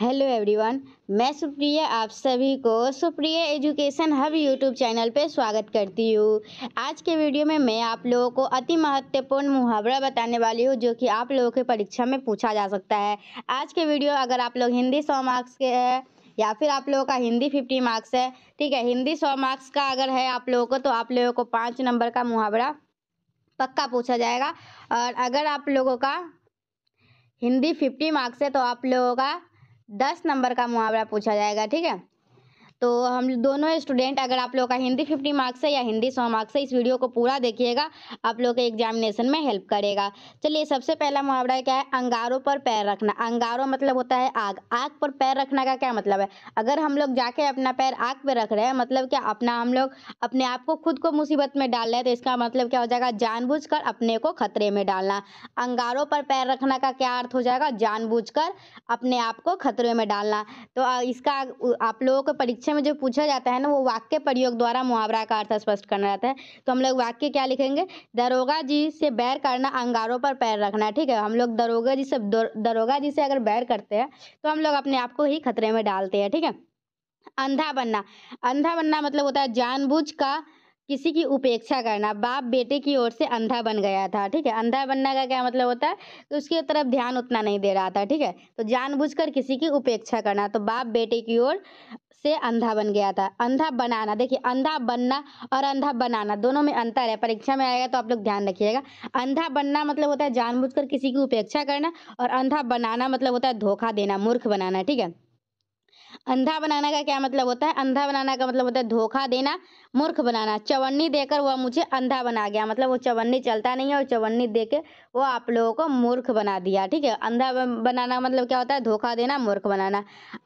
hello everyone मैं सुप्रिया आप सभी को Supriya education hub YouTube channel पर स्वागत करती हूँ आज के वीडियो में मैं आप लोगों को अति महत्वपूर्ण मुहावरा बताने वाली हूँ जो कि आप लोगों के परीक्षा में पूछा जा सकता है आज के वीडियो अगर आप लोग हिंदी सौ मार्क्स के है या फिर आप लोगों का हिंदी फिफ्टी मार्क्स है ठीक है हिंदी सौ मार्क्स का अगर है आप लोगों को तो आप लोगों को पाँच नंबर का मुहावरा पक्का पूछा जाएगा और अगर आप लोगों का हिंदी फिफ्टी मार्क्स है तो आप लोगों का दस नंबर का मुहावरा पूछा जाएगा ठीक है तो हम दोनों स्टूडेंट अगर आप लोग का हिंदी फिफ्टी मार्क्स है या हिंदी सौ मार्क्स है इस वीडियो को पूरा देखिएगा आप लोग के एग्जामिनेशन में हेल्प करेगा चलिए सबसे पहला मुहावरा क्या है अंगारों पर पैर रखना अंगारों मतलब होता है आग आग पर पैर रखना का क्या मतलब है अगर हम लोग जाके अपना पैर आग पर रख रहे हैं मतलब क्या अपना हम लोग अपने आप को खुद को मुसीबत में डाल रहे हैं तो इसका मतलब क्या हो जाएगा जानबूझ कर अपने को खतरे में डालना अंगारों पर पैर रखना का क्या अर्थ हो जाएगा जानबूझ कर अपने आप को खतरे में डालना तो इसका आप लोगों को परीक्षा परीक्षा में जो पूछा जाता है ना वो वाक्य प्रयोग द्वारा मुहावरा का अर्थ स्पष्ट करना रहता है तो हम लोग वाक्य क्या लिखेंगे दरोगा जी से बैर करना अंगारों पर पैर रखना ठीक है हम लोग दरोगा जी से दरोगा जी से अगर बैर करते हैं तो हम लोग अपने आप को ही खतरे में डालते हैं ठीक है अंधा बनना अंधा बनना मतलब होता है जानबूझ का किसी की उपेक्षा करना बाप बेटे की ओर से अंधा बन गया था ठीक है अंधा बनना का क्या मतलब होता है तो उसकी तरफ ध्यान उतना नहीं दे रहा था ठीक है तो जानबूझकर किसी की उपेक्षा करना तो बाप बेटे की ओर से अंधा बन गया था अंधा बनाना देखिए अंधा बनना और अंधा बनाना दोनों में अंतर है परीक्षा में आएगा तो आप लोग ध्यान रखिएगा अंधा बनना मतलब होता है जानबूझकर किसी की उपेक्षा करना और अंधा बनाना मतलब होता है धोखा देना मूर्ख बनाना ठीक है अंधा बनाना का क्या मतलब होता है अंधा बनाना का मतलब होता है धोखा देना मूर्ख बनाना चवन्नी देकर वह मुझे अंधा बना गया मतलब वो चवन्नी चलता नहीं है और चवन्नी दे के वो आप लोगों को मूर्ख बना दिया ठीक है अंधा बनाना मतलब क्या होता है धोखा देना मूर्ख बनाना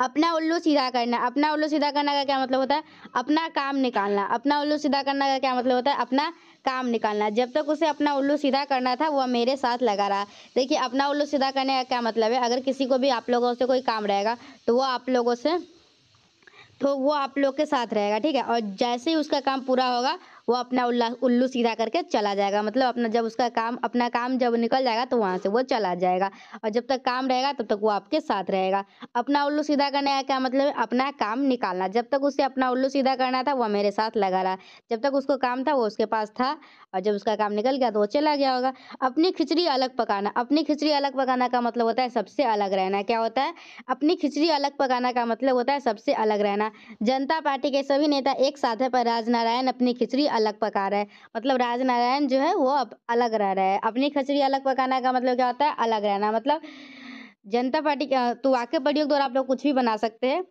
अपना उल्लू सीधा करना अपना उल्लू सीधा करना का क्या मतलब होता है अपना काम निकालना अपना उल्लू सीधा करने का क्या मतलब होता है अपना काम निकालना जब तक उसे अपना उल्लू सीधा करना था वह मेरे साथ लगा रहा देखिए अपना उल्लू सीधा करने का क्या मतलब है अगर किसी को भी आप लोगों से कोई काम रहेगा तो वो आप लोगों से तो वो आप लोग के साथ रहेगा ठीक है और जैसे ही उसका काम पूरा होगा वो अपना उल्लू सीधा करके चला जाएगा मतलब अपना जब उसका काम अपना काम जब निकल जाएगा तो वहाँ से वो चला जाएगा और जब तक काम रहेगा तब तक वो आपके साथ रहेगा अपना उल्लू सीधा करने का क्या मतलब अपना काम निकालना जब तक उसे अपना उल्लू सीधा करना था वह मेरे साथ लगा रहा जब तक उसको काम था वो उसके पास था और जब उसका काम निकल गया तो वो चला गया होगा अपनी खिचड़ी अलग पकाना अपनी खिचड़ी अलग पकाना का मतलब होता है सबसे अलग रहना क्या होता है अपनी खिचड़ी अलग पकाना का मतलब होता है सबसे अलग रहना जनता पार्टी के सभी नेता एक साथ है पर राजनारायण अपनी खिचड़ी अलग पका रहा है मतलब राजनारायण जो है वो अलग रह रहा है अपनी खचड़ी अलग पकाने का मतलब क्या होता है अलग रहना मतलब जनता पार्टी तो वाक्य प्रयोग द्वारा आप लोग कुछ भी बना सकते हैं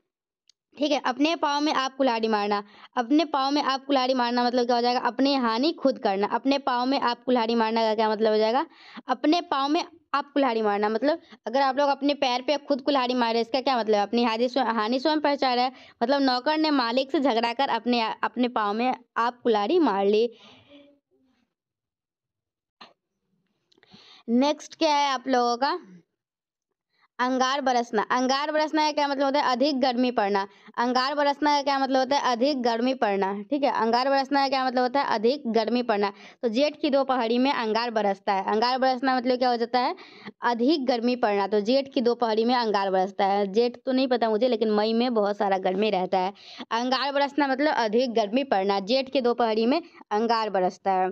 ठीक है अपने पाँव में आप कुलाड़ी मारना अपने पाँव में आप कुलाड़ी मारना मतलब क्या हो जाएगा अपने हानि खुद करना अपने पाँव में आप कुल्हाड़ी मारना का क्या मतलब हो जाएगा अपने पाँव में आप कुल्हाड़ी मारना मतलब अगर आप लोग अपने पैर पे खुद कुल्हाड़ी मारे इसका क्या मतलब अपनी हानि स्वयं हानि स्वयं पहुँचा रहा है मतलब नौकर ने मालिक से झगड़ा कर अपने अपने पाँव में आप कुल्हाड़ी मार ली नेक्स्ट क्या है आप लोगों का अंगार बरसना अंगार बरसना का क्या मतलब होता है अधिक गर्मी पड़ना अंगार बरसना का क्या मतलब होता है अधिक गर्मी पड़ना ठीक है अंगार बरसना का क्या मतलब होता है अधिक गर्मी पड़ना तो जेठ की दो पहाड़ी में अंगार बरसता है अंगार बरसना मतलब क्या हो जाता है अधिक गर्मी पड़ना तो जेठ की दो पहाड़ी में अंगार बरसता है जेठ तो नहीं पता मुझे लेकिन मई में बहुत सारा गर्मी रहता है अंगार बरसना मतलब अधिक गर्मी पड़ना जेठ की दो पहाड़ी में अंगार बरसता है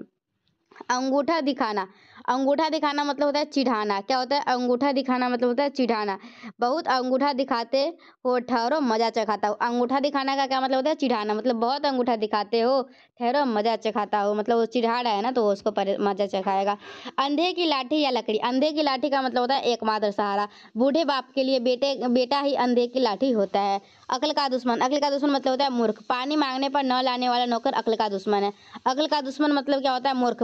अंगूठा दिखाना अंगूठा दिखाना मतलब होता है चिढ़ाना क्या होता है अंगूठा दिखाना मतलब होता है चिढ़ाना बहुत अंगूठा दिखाते हो ठहरो मजा चखाता हो अंगूठा दिखाना का क्या मतलब होता है चिढ़ाना मतलब बहुत अंगूठा दिखाते हो ठहरो मजा चखाता हो मतलब वो चिढ़ा रहा है ना तो उसको मजा चखाएगा अंधे की लाठी या लकड़ी अंधे की लाठी का मतलब होता है एकमात्र सहारा बूढ़े बाप के लिए बेटे बेटा ही अंधे की लाठी होता है अकल का दुश्मन अकल का दुश्मन मतलब होता है मूर्ख पानी मांगने पर न लाने वाला नौकर अकल का दुश्मन है अकल का दुश्मन मतलब क्या होता है मूर्ख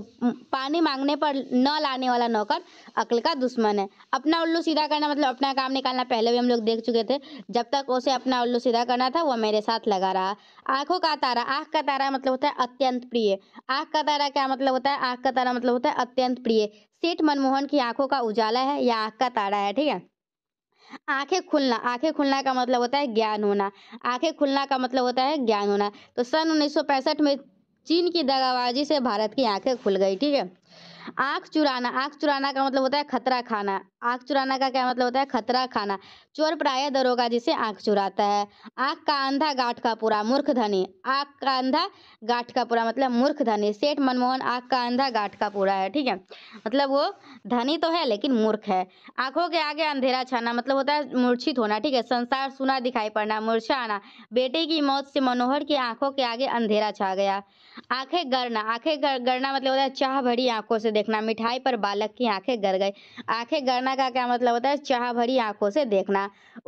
पानी मांगने पर न न लाने वाला नौकर अकल का दुश्मन है अपना उल्लू सीधा करना मतलब अपना काम निकालना पहले भी हम लोग देख चुके थे जब तक उसे अपना उल्लू सीधा करना था वह मेरे साथ लगा रहा आंखों का तारा आंख का तारा मतलब होता है अत्यंत प्रिय आंख का तारा क्या मतलब होता है आंख का तारा मतलब होता है अत्यंत प्रिय सेठ मनमोहन की आंखों का उजाला है या आंख का तारा है ठीक है आंखें खुलना आंखें खुलना का मतलब होता है ज्ञान होना आंखें खुलना का मतलब होता है ज्ञान होना तो सन उन्नीस में चीन की दगाबाजी से भारत की आंखें खुल गई ठीक है आंख चुराना आँख चुराना का मतलब होता है खतरा खाना आंख चुराना का क्या मतलब होता है खतरा खाना चोर प्राय दरोगा जिसे आँख चुराता है आँख का अंधा गाठ का पूरा मूर्ख धनी आँख का अंधा गाठ का पूरा मतलब मूर्ख धनी सेठ मनमोहन आँख का अंधा गाठ का पूरा है ठीक है मतलब वो धनी तो है लेकिन मूर्ख है आँखों के आगे अंधेरा छाना मतलब होता है मूर्छित होना ठीक है संसार सुना दिखाई पड़ना मूर्छा आना बेटे की मौत से मनोहर की आँखों के आगे अंधेरा छा गया आँखें गरना आँखें गरना मतलब होता है चाह भरी आँखों से देखना मिठाई पर बालक की आँखें गर गई आँखें गरना देखना का क्या मतलब होता है चाह भरी आंखों से देखना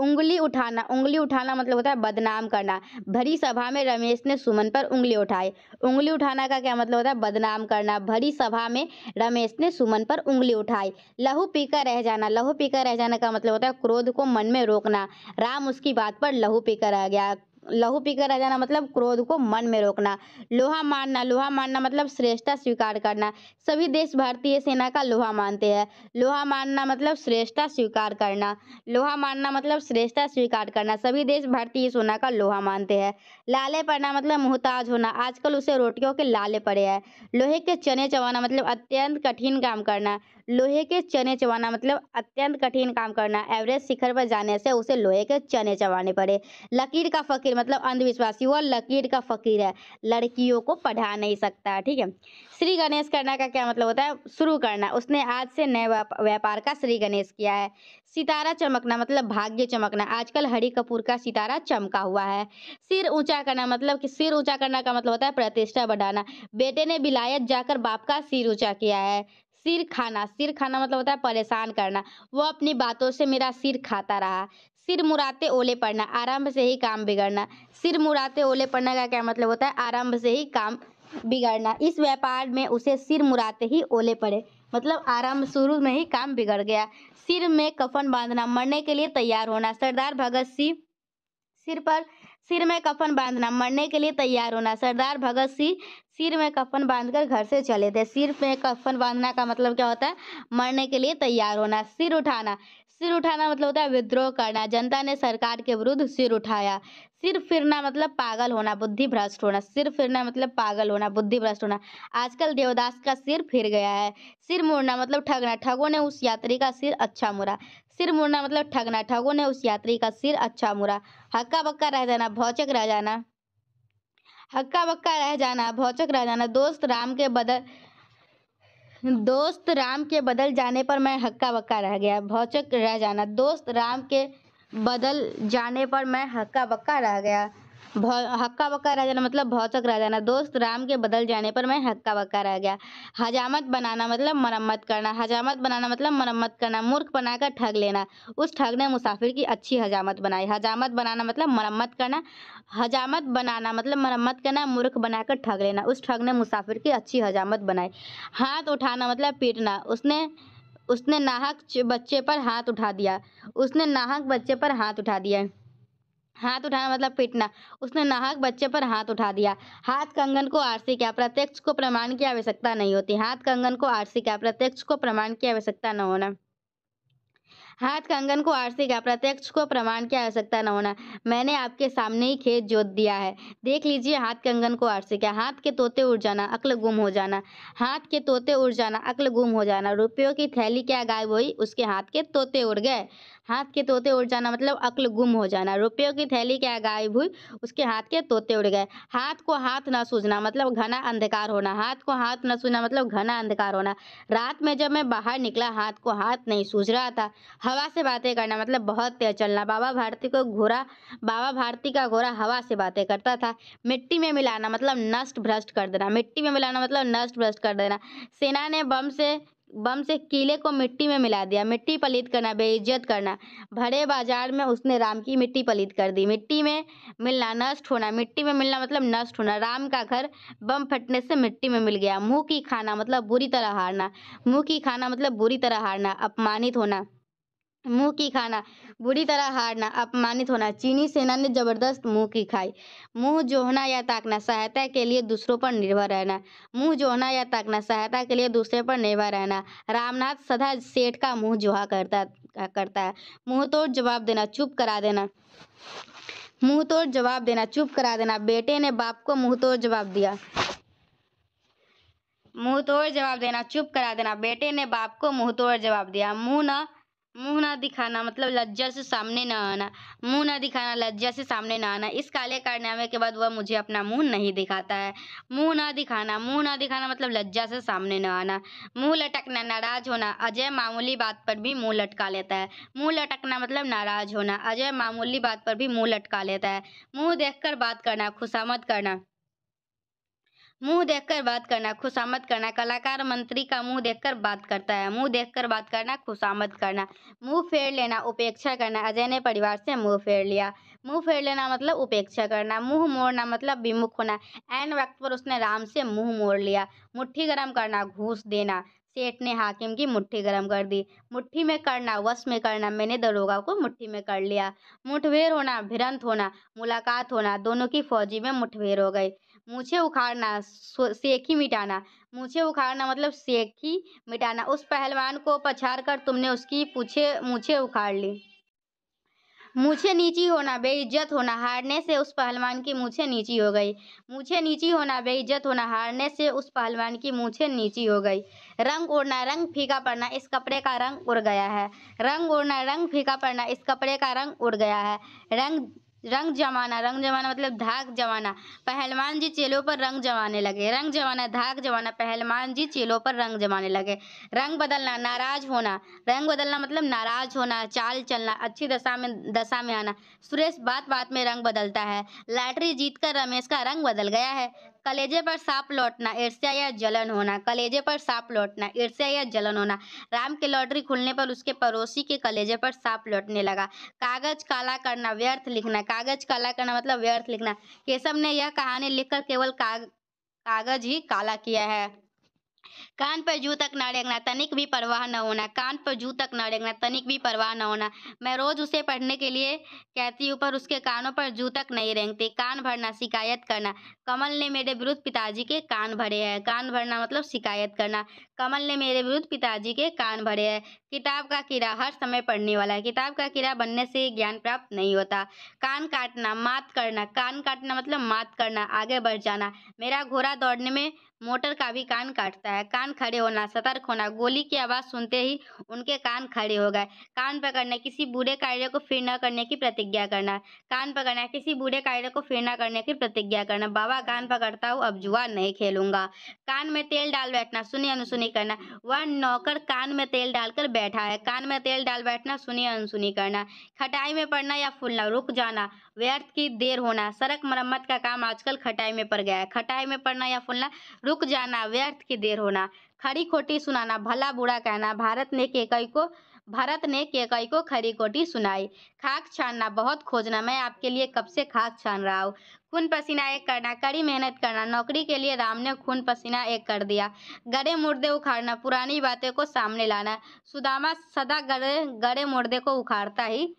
उंगली उठाना उंगली उठाना मतलब होता है बदनाम करना भरी सभा में रमेश ने सुमन पर उंगली उठाई उंगली उठाना का क्या मतलब होता है बदनाम करना भरी सभा में रमेश ने सुमन पर उंगली उठाई लहू पीकर रह जाना लहू पीकर रह जाना का मतलब होता है क्रोध को मन में रोकना राम उसकी बात पर लहू पीकर रह गया लहू पीकर रह जाना मतलब क्रोध को मन में रोकना लोहा मानना लोहा मानना मतलब श्रेष्ठता स्वीकार करना सभी देश भारतीय सेना का लोहा मानते हैं लोहा मानना मतलब श्रेष्ठता स्वीकार करना लोहा मानना मतलब श्रेष्ठता स्वीकार करना सभी देश भारतीय सोना का लोहा मानते हैं लाले पड़ना मतलब मोहताज होना आजकल उसे रोटियों के लाले पड़े हैं लोहे के चने चबाना मतलब अत्यंत कठिन काम करना लोहे के चने चबाना मतलब अत्यंत कठिन काम करना एवरेस्ट शिखर पर जाने से उसे लोहे के चने चबाने पड़े लकीर का फकीर फकीर मतलब अंधविश्वासी वह लकीर का फकीर है लड़कियों को पढ़ा नहीं सकता ठीक है श्री गणेश करना का क्या मतलब होता है शुरू करना उसने आज से नए व्यापार का श्री गणेश किया है सितारा चमकना मतलब भाग्य चमकना आजकल हरि कपूर का सितारा चमका हुआ है सिर ऊंचा करना मतलब कि सिर ऊंचा करना का मतलब होता है प्रतिष्ठा बढ़ाना बेटे ने बिलायत जाकर बाप का सिर ऊंचा किया है सिर खाना सिर खाना मतलब होता है परेशान करना वो अपनी बातों से मेरा सिर खाता रहा सिर मुराते ओले पड़ना आरंभ से ही काम बिगड़ना सिर मुराते ओले पड़ना का क्या मतलब होता है आरंभ से ही काम बिगड़ना इस व्यापार में उसे सिर मुराते ही ओले पड़े मतलब आरंभ शुरू में ही काम बिगड़ गया सिर में कफन बांधना मरने के लिए तैयार होना सरदार भगत सिंह सिर पर सिर में कफन बांधना मरने के लिए तैयार होना सरदार भगत सिंह सिर में कफन बांधकर घर से चले थे सिर में कफन बांधना का मतलब क्या होता है मरने के लिए तैयार होना सिर उठाना सिर उठाना मतलब होता है विद्रोह करना जनता ने सरकार के विरुद्ध सिर उठाया सिर फिरना मतलब पागल होना बुद्धि भ्रष्ट होना सिर फिरना मतलब पागल होना बुद्धि भ्रष्ट होना आजकल देवदास का सिर फिर गया है सिर मुड़ना मतलब ठगना ठगों ने उस यात्री का सिर अच्छा मुड़ा सिर मुड़ना मतलब ठगना ठगों ने उस यात्री का सिर अच्छा मुड़ा हक्का बक्का रह जाना भौचक रह जाना हक्का बक्का रह जाना भौचक रह जाना दोस्त राम के बदल दोस्त राम के बदल जाने पर मैं हक्का बक्का रह गया भौचक रह जाना दोस्त राम के बदल जाने पर मैं हक्का बक्का रह गया हक्का बक्का रह जाना मतलब भौचक रह जाना दोस्त राम के बदल जाने पर मैं हक्का बक्का रह गया हजामत बनाना मतलब मरम्मत करना हजामत बनाना मतलब मरम्मत करना मूर्ख बनाकर ठग लेना उस ठग ने मुसाफिर की अच्छी हजामत बनाई हजामत बनाना मतलब मरम्मत करना हजामत बनाना मतलब मरम्मत करना मूर्ख बनाकर ठग लेना उस ठग ने मुसाफिर की अच्छी हजामत बनाई हाथ उठाना मतलब पीटना उसने उसने नाहक बच्चे पर हाथ उठा दिया उसने नाहक बच्चे पर हाथ उठा दिया हाथ उठाना मतलब पीटना उसने नाहक बच्चे पर हाथ उठा दिया हाथ कंगन को आरसी क्या प्रत्यक्ष को प्रमाण की आवश्यकता नहीं होती हाथ कंगन को आरसी क्या प्रत्यक्ष को प्रमाण की आवश्यकता न होना हाथ कंगन को आरसी का प्रत्यक्ष को प्रमाण की आवश्यकता न होना मैंने आपके सामने ही खेत जोत दिया है देख लीजिए हाथ कंगन को आरसी का हाथ के तोते उड़ जाना अक्ल गुम हो जाना हाथ के तोते उड़ जाना अक्ल गुम हो जाना रुपयों की थैली क्या गायब हुई उसके हाथ के तोते उड़ गए हाथ के तोते उड़ जाना मतलब अक्ल गुम हो जाना रुपयों की थैली क्या गायब हुई उसके हाथ के तोते उड़ गए हाथ को हाथ ना सूझना मतलब घना अंधकार होना हाथ को हाथ ना सूझना मतलब घना अंधकार होना रात में जब मैं बाहर निकला हाथ को हाथ नहीं सूझ रहा था हवा से बातें करना मतलब बहुत तेज चलना बाबा भारती को घोड़ा बाबा भारती का घोरा हवा से बातें करता था मिट्टी में मिलाना मतलब नष्ट भ्रष्ट कर देना मिट्टी में मिलाना मतलब नष्ट भ्रष्ट कर देना सेना ने बम से बम से किले को मिट्टी में मिला दिया मिट्टी पलीत करना बेइज्जत करना भरे बाजार में उसने राम की मिट्टी पलीत कर दी मिट्टी में मिलना नष्ट होना मिट्टी में मिलना मतलब नष्ट होना राम का घर बम फटने से मिट्टी में मिल गया मुंह की खाना मतलब बुरी तरह हारना मुंह की खाना मतलब बुरी तरह हारना अपमानित होना मुंह की खाना बुरी तरह हारना अपमानित होना चीनी सेना ने जबरदस्त मुंह की खाई मुंह जोहना या ताकना सहायता के लिए दूसरों पर निर्भर रहना मुंह जोहना या ताकना सहायता के लिए दूसरे पर निर्भर रहना रामनाथ सदा सेठ का मुंह जोहा करता करता है मुंह तोड़ जवाब देना चुप करा देना मुंह तोड़ जवाब देना चुप करा देना बेटे ने बाप को मुंह तोड़ जवाब दिया मुंह तोड़ जवाब देना चुप करा देना बेटे ने बाप को मुंह तोड़ जवाब दिया मुंह न मुंह ना दिखाना मतलब लज्जा से सामने ना आना मुंह ना दिखाना लज्जा से सामने ना आना इस काले कारनामे के बाद वह मुझे अपना मुंह नहीं दिखाता है मुंह ना दिखाना मुंह ना दिखाना मतलब लज्जा से सामने ना आना मुंह लटकना नाराज होना अजय मामूली बात पर भी मुंह लटका लेता है मुंह लटकना मतलब नाराज होना अजय मामूली बात पर भी मुंह लटका लेता है मुंह देखकर बात करना खुशामद करना मुंह देखकर बात करना खुशामद करना कलाकार मंत्री का मुंह देखकर बात करता है मुंह देखकर बात करना खुशामद करना मुंह फेर लेना उपेक्षा करना अजय ने परिवार से मुंह फेर लिया मुंह फेर लेना मतलब उपेक्षा करना मुंह मोड़ना मतलब विमुख होना एन वक्त पर उसने राम से मुंह मोड़ लिया मुट्ठी गर्म करना घूस देना सेठ ने हाकिम की मुट्ठी गर्म कर दी मुट्ठी में करना वश में करना मैंने दरोगा को मुट्ठी में कर लिया मुठभेर होना भिरंत होना मुलाकात होना दोनों की फौजी में मुठभेर हो गई मुझे उखाड़ना सेखी मिटाना मुझे उखाड़ना मतलब सेखी मिटाना उस पहलवान को पछाड़ कर तुमने उसकी पूछे मुझे उखाड़ ली मुझे नीची होना बेइज्जत होना हारने से उस पहलवान की मुझे नीची हो गई मुझे नीची होना बेइज्जत होना हारने से उस पहलवान की मुझे नीची हो गई रंग उड़ना रंग फीका पड़ना इस कपड़े का रंग उड़ गया है रंग उड़ना रंग फीका पड़ना इस कपड़े का रंग उड़ गया है रंग रंग जमाना रंग जमाना मतलब धाक जमाना पहलवान जी चेलों पर रंग जमाने लगे रंग जमाना धाक जमाना पहलवान जी चेलों पर रंग जमाने लगे रंग बदलना नाराज होना रंग बदलना मतलब नाराज होना चाल चलना अच्छी दशा में दशा में आना सुरेश बात बात में रंग बदलता है जीत जीतकर रमेश का रंग बदल गया है कलेजे पर सांप लौटना ईर्ष्या या जलन होना कलेजे पर सांप लौटना ईर्ष्या या जलन होना राम के लॉटरी खुलने पर उसके पड़ोसी के कलेजे पर सांप लौटने लगा कागज काला करना व्यर्थ लिखना कागज काला करना मतलब व्यर्थ लिखना केशव ने यह कहानी लिखकर केवल काग कागज ही काला किया है कान पर जू तक ना रेंगना तनिक भी परवाह न होना कान पर जू तक ना रेंगना तनिक भी परवाह न होना मैं रोज उसे पढ़ने के लिए कहती हूँ पर उसके कानों पर जू तक नहीं रेंगते कान भरना शिकायत करना कमल ने मेरे विरुद्ध पिताजी के कान भरे हैं कान भरना मतलब शिकायत करना कमल ने मेरे विरुद्ध पिताजी के कान भरे हैं किताब का कीड़ा हर समय पढ़ने वाला है किताब का कीड़ा बनने से ज्ञान प्राप्त नहीं होता कान काटना मात करना कान काटना मतलब मात करना आगे बढ़ जाना मेरा घोड़ा दौड़ने में मोटर का भी कान काटता है कान खड़े होना सतर्क होना गोली की आवाज़ सुनते ही उनके कान खड़े हो गए कान पकड़ना किसी बुरे कार्य को फिर न करने की प्रतिज्ञा करना कान पकड़ना किसी बुरे कार्य को फिर न करने की प्रतिज्ञा करना बाबा कान पकड़ता हूँ अब जुआ नहीं खेलूंगा कान में तेल डाल बैठना सुनी अनसुनी करना वह नौकर कान में तेल डालकर बैठा है कान में तेल डाल बैठना सुनी अनसुनी करना खटाई में पड़ना या फूलना रुक जाना व्यर्थ की देर होना सड़क मरम्मत का काम आजकल खटाई में पड़ गया है खटाई में पड़ना या फूलना रुक रुक जाना व्यर्थ की देर होना खड़ी खोटी सुनाना भला बुरा कहना भारत ने केकई को भारत ने केकई को खड़ी खोटी सुनाई खाक छानना बहुत खोजना मैं आपके लिए कब से खाक छान रहा हूँ खून पसीना एक करना कड़ी मेहनत करना नौकरी के लिए राम ने खून पसीना एक कर दिया गड़े मुर्दे उखाड़ना पुरानी बातें को सामने लाना सुदामा सदा गड़े गड़े मुर्दे को उखाड़ता ही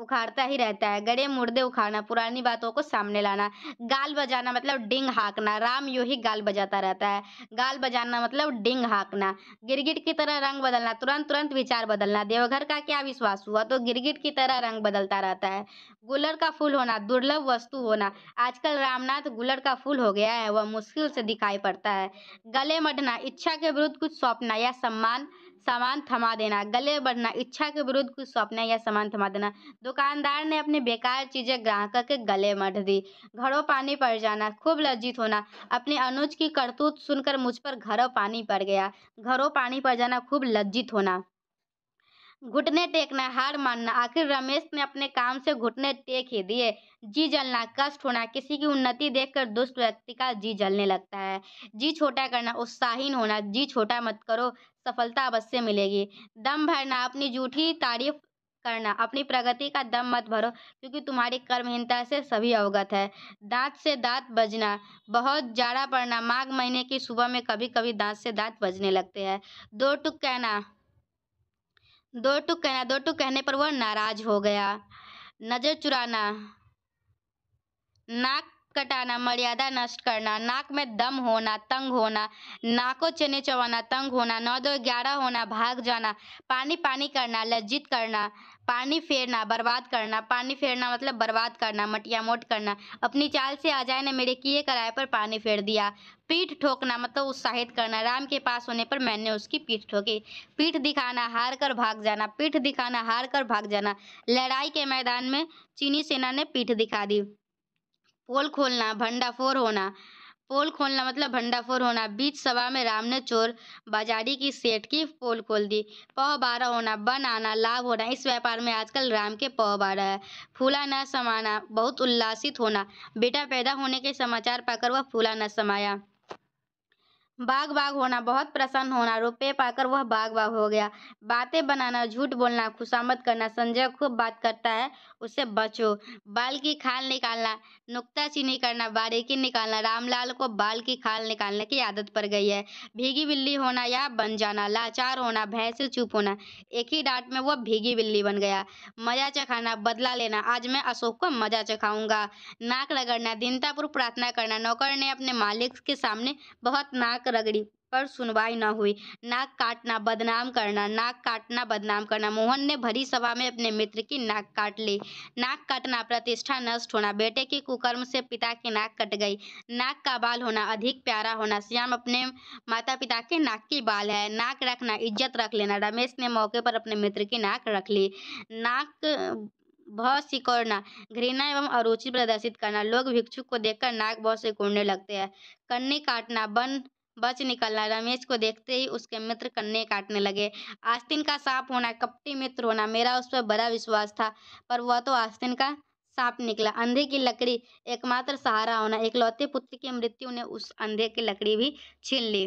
उखाड़ता ही रहता है गड़े मुर्दे उखाड़ना पुरानी बातों को सामने लाना गाल बजाना मतलब डिंग हाँकना राम यू ही गाल बजाता रहता है गाल बजाना मतलब डिंग हाँकना गिरगिट की तरह रंग बदलना तुरंत तुरंत विचार बदलना देवघर का क्या विश्वास हुआ तो गिरगिट की तरह रंग बदलता रहता है गुलर का फूल होना दुर्लभ वस्तु होना आजकल रामनाथ गुलर का फूल हो गया है वह मुश्किल से दिखाई पड़ता है गले मटना इच्छा के विरुद्ध कुछ सौंपना या सम्मान सामान थमा देना गले बढ़ना इच्छा के विरुद्ध कुछ स्वप्न या सामान थमा देना दुकानदार ने अपनी बेकार चीजें ग्राहक के गले मढ़ दी घरों पानी पड़ जाना खूब लज्जित होना अपने अनुज की करतूत सुनकर मुझ पर घरों पानी पड़ गया घरों पानी पड़ जाना खूब लज्जित होना घुटने टेकना हार मानना आखिर रमेश ने अपने काम से घुटने टेक ही दिए जी जलना कष्ट होना किसी की उन्नति देखकर दुष्ट व्यक्ति का जी जलने लगता है जी छोटा करना उत्साहीन होना जी छोटा मत करो सफलता अवश्य मिलेगी दम भरना अपनी झूठी तारीफ करना अपनी प्रगति का दम मत भरो क्योंकि तुम्हारी कर्महीनता से सभी अवगत है दांत से दांत बजना बहुत जाड़ा पड़ना माघ महीने की सुबह में कभी कभी दांत से दांत बजने लगते हैं दो टुक कहना दो टुक कहना दो टुक कहने पर वह नाराज हो गया नज़र चुराना नाक कटाना मर्यादा नष्ट करना नाक में दम होना तंग होना नाको चने चबाना तंग होना नौ दो ग्यारह होना भाग जाना पानी पानी करना लज्जित करना पानी फेरना बर्बाद करना पानी फेरना मतलब बर्बाद करना मटिया मोट करना अपनी चाल से जाए ने मेरे किए कराए पर पानी फेर दिया पीठ ठोकना मतलब उत्साहित करना राम के पास होने पर मैंने उसकी पीठ ठोकी पीठ दिखाना हार कर भाग जाना पीठ दिखाना हार कर भाग जाना लड़ाई के मैदान में चीनी सेना ने पीठ दिखा दी पोल खोलना भंडाफोर होना पोल खोलना मतलब भंडाफोर होना बीच सभा में राम ने चोर बाजारी की सेठ की पोल खोल दी पौ बारह होना बन आना लाभ होना इस व्यापार में आजकल राम के पौ बारह है फूला न समाना बहुत उल्लासित होना बेटा पैदा होने के समाचार पाकर वह फूला न समाया बाग बाग होना बहुत प्रसन्न होना रुपये पाकर वह बाग बाग हो गया बातें बनाना झूठ बोलना खुशामद करना संजय खूब बात करता है उससे बचो बाल की खाल निकालना चीनी करना बारीकी निकालना रामलाल को बाल की खाल निकालने की आदत पड़ गई है भीगी बिल्ली होना या बन जाना लाचार होना भैंस चुप होना एक ही डांट में वह भीगी बिल्ली बन गया मजा चखाना बदला लेना आज मैं अशोक को मजा चखाऊंगा नाक रगड़ना दिनतापुर प्रार्थना करना नौकर ने अपने मालिक के सामने बहुत नाक नाक रगड़ी पर सुनवाई न हुई नाक काटना बदनाम करना नाक काटना बदनाम करना मोहन ने भरी सभा में अपने मित्र की नाक काट ली नाक काटना प्रतिष्ठा नष्ट होना बेटे के कुकर्म से पिता की नाक कट गई नाक का बाल होना अधिक प्यारा होना श्याम अपने माता पिता के नाक की बाल है नाक रखना इज्जत रख लेना रमेश ने मौके पर अपने मित्र की नाक रख ली नाक बहुत सिकोड़ना घृणा एवं अरुचि प्रदर्शित करना लोग भिक्षुक को देखकर नाक बहुत सिकोड़ने लगते हैं कन्नी काटना बन बच निकलना रमेश को देखते ही उसके मित्र कन्ने काटने लगे आस्तिन का सांप होना कपटी मित्र होना मेरा उस पर बड़ा विश्वास था पर वह तो आस्तिन का सांप निकला अंधे की लकड़ी एकमात्र सहारा होना एकलौते पुत्र की मृत्यु ने उस अंधे की लकड़ी भी छीन ली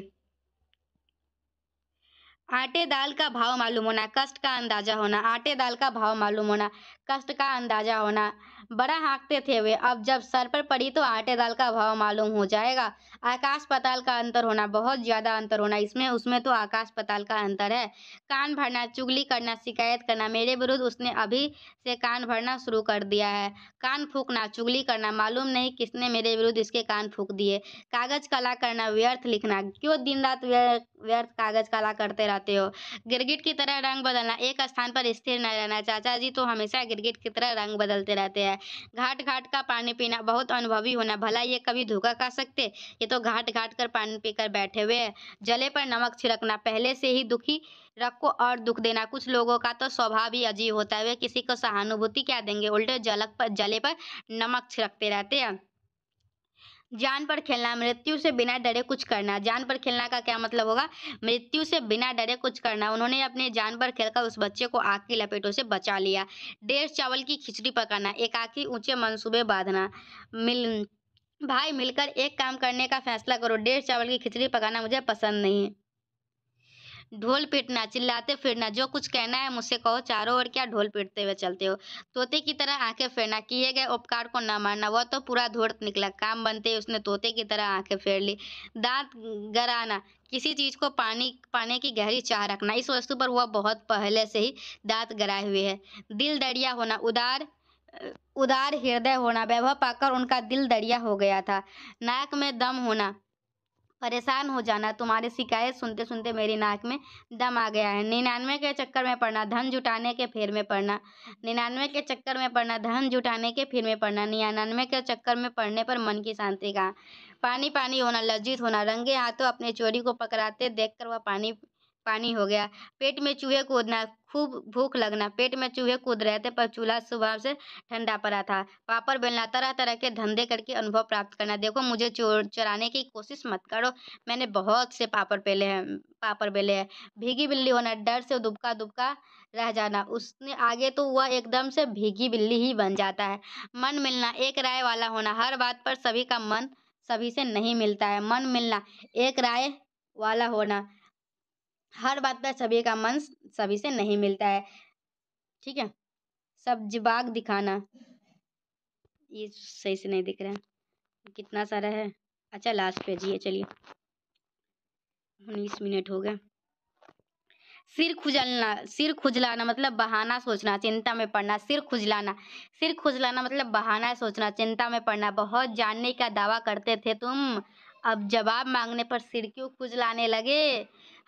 आटे दाल का भाव मालूम होना कष्ट का अंदाजा होना आटे दाल का भाव मालूम होना कष्ट का अंदाजा होना बड़ा हाँकते थे वे अब जब सर पर पड़ी तो आटे दाल का भाव मालूम हो जाएगा आकाश पताल का अंतर होना बहुत ज़्यादा अंतर होना इसमें उसमें तो आकाश पताल का अंतर है कान भरना चुगली करना शिकायत करना मेरे विरुद्ध उसने अभी से कान भरना शुरू कर दिया है कान फूकना चुगली करना मालूम नहीं किसने मेरे विरुद्ध इसके कान फूक दिए कागज कला करना व्यर्थ लिखना क्यों दिन रात व्यर्थ कागज कला करते रहते हो गिरगिट की तरह रंग बदलना एक स्थान पर स्थिर न रहना चाचा जी तो हमेशा गिरगिट की तरह रंग बदलते रहते हैं है घाट घाट का पानी पीना बहुत अनुभवी होना भला ये कभी धोखा खा सकते ये तो घाट घाट कर पानी पीकर बैठे हुए है जले पर नमक छिड़कना पहले से ही दुखी रखो और दुख देना कुछ लोगों का तो स्वभाव ही अजीब होता है वे किसी को सहानुभूति क्या देंगे उल्टे जलक पर जले पर नमक छिड़कते रहते हैं जान पर खेलना मृत्यु से बिना डरे कुछ करना जान पर खेलना का क्या मतलब होगा मृत्यु से बिना डरे कुछ करना उन्होंने अपने जान पर खेलकर उस बच्चे को आग की लपेटों से बचा लिया डेढ़ चावल की खिचड़ी पकाना एकाकी ऊंचे मंसूबे बांधना मिल भाई मिलकर एक काम करने का फैसला करो डेढ़ चावल की खिचड़ी पकाना मुझे पसंद नहीं है ढोल पीटना चिल्लाते फिरना जो कुछ कहना है मुझसे कहो चारों ओर क्या ढोल पीटते हुए चलते हो तोते की तरह आंखें फेरना किए गए उपकार को न मारना वह तो पूरा धोड़ निकला काम बनते ही उसने तोते की तरह आंखें फेर ली दांत गराना किसी चीज़ को पानी पाने की गहरी चाह रखना इस वस्तु पर वह बहुत पहले से ही दांत गराए हुए है दिल दरिया होना उदार उदार हृदय होना वैभव पाकर उनका दिल दरिया हो गया था नाक में दम होना परेशान हो जाना तुम्हारी शिकायत सुनते सुनते मेरी नाक में दम आ गया है निन्यानवे के चक्कर में पड़ना धन जुटाने के फेर में पड़ना निन्यानवे के चक्कर में पड़ना धन जुटाने के फेर में पड़ना निन्यानवे के चक्कर में पड़ने पर मन की शांति कहाँ पानी पानी होना लज्जित होना रंगे हाथों अपने चोरी को पकड़ाते देखकर वह पानी पानी हो गया पेट में चूहे कूदना खूब भूख लगना पेट में चूहे कूद रहे थे पर चूल्हा सुबह से ठंडा पड़ा था पापड़ बेलना तरह तरह के धंधे करके अनुभव प्राप्त करना देखो मुझे चोर चराने की कोशिश मत करो मैंने बहुत से पापड़ बेले हैं पापड़ बेले हैं भीगी बिल्ली होना डर से दुबका दुबका रह जाना उसने आगे तो वह एकदम से भीगी बिल्ली ही बन जाता है मन मिलना एक राय वाला होना हर बात पर सभी का मन सभी से नहीं मिलता है मन मिलना एक राय वाला होना हर बात पर सभी का मन सभी से नहीं मिलता है ठीक है सब सब्जबाग दिखाना ये सही से नहीं दिख रहा है कितना सारा है अच्छा लास्ट पेज ये चलिए उन्नीस मिनट हो गए सिर खुजलना सिर खुजलाना मतलब बहाना सोचना चिंता में पड़ना सिर खुजलाना सिर खुजलाना मतलब बहाना सोचना चिंता में पड़ना बहुत जानने का दावा करते थे तुम अब जवाब मांगने पर सिरक्यू खुजलाने लगे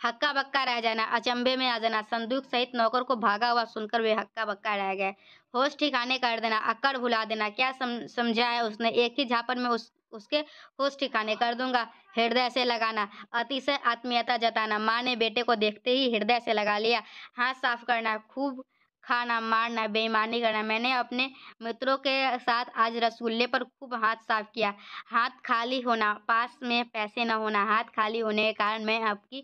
हक्का बक्का रह जाना अचंभे में आ जाना संदूक सहित नौकर को भागा हुआ सुनकर वे हक्का बक्का रह गए होश ठिकाने कर देना अक्कड़ भुला देना क्या सम, समझा है उसने एक ही झापन में उस उसके होश ठिकाने कर दूंगा हृदय से लगाना अतिशय आत्मीयता जताना माँ ने बेटे को देखते ही हृदय से लगा लिया हाथ साफ करना खूब खाना मारना बेईमानी करना मैंने अपने मित्रों के साथ आज रसगुल्ले पर खूब हाथ साफ किया हाथ खाली होना पास में पैसे न होना हाथ खाली होने के कारण मैं आपकी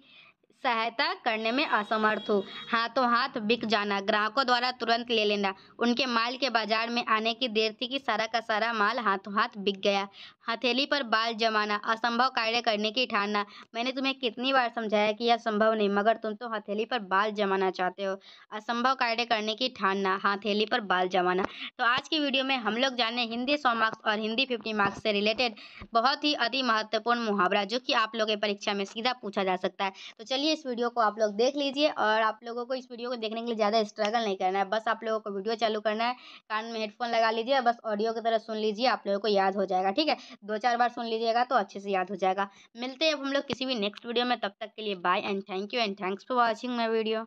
सहायता करने में असमर्थ हो हाथों हाथ बिक जाना ग्राहकों द्वारा तुरंत ले लेना उनके माल के बाजार में आने की देर थी कि सारा का सारा माल हाथों हाथ बिक गया हथेली पर बाल जमाना असंभव कार्य करने की ठानना मैंने तुम्हें कितनी बार समझाया कि यह संभव नहीं मगर तुम तो हथेली पर बाल जमाना चाहते हो असंभव कार्य करने की ठानना हथेली पर बाल जमाना तो आज की वीडियो में हम लोग जाने हिंदी सौ मार्क्स और हिंदी फिफ्टी मार्क्स से रिलेटेड बहुत ही अति महत्वपूर्ण मुहावरा जो कि आप लोग के परीक्षा में सीधा पूछा जा सकता है तो चलिए इस वीडियो को आप लोग देख लीजिए और आप लोगों को इस वीडियो को देखने के लिए ज़्यादा स्ट्रगल नहीं करना है बस आप लोगों को वीडियो चालू करना है कान में हेडफोन लगा लीजिए बस ऑडियो की तरह सुन लीजिए आप लोगों को याद हो जाएगा ठीक है दो चार बार सुन लीजिएगा तो अच्छे से याद हो जाएगा मिलते हैं हम लोग किसी भी नेक्स्ट वीडियो में तब तक के लिए bye and thank you and thanks for watching my video